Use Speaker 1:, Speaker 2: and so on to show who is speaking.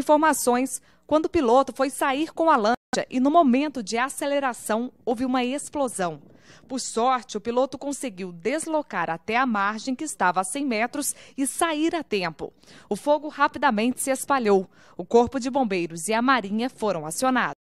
Speaker 1: informações quando o piloto foi sair com a lancha e, no momento de aceleração, houve uma explosão. Por sorte, o piloto conseguiu deslocar até a margem que estava a 100 metros e sair a tempo. O fogo rapidamente se espalhou. O Corpo de Bombeiros e a Marinha foram acionados.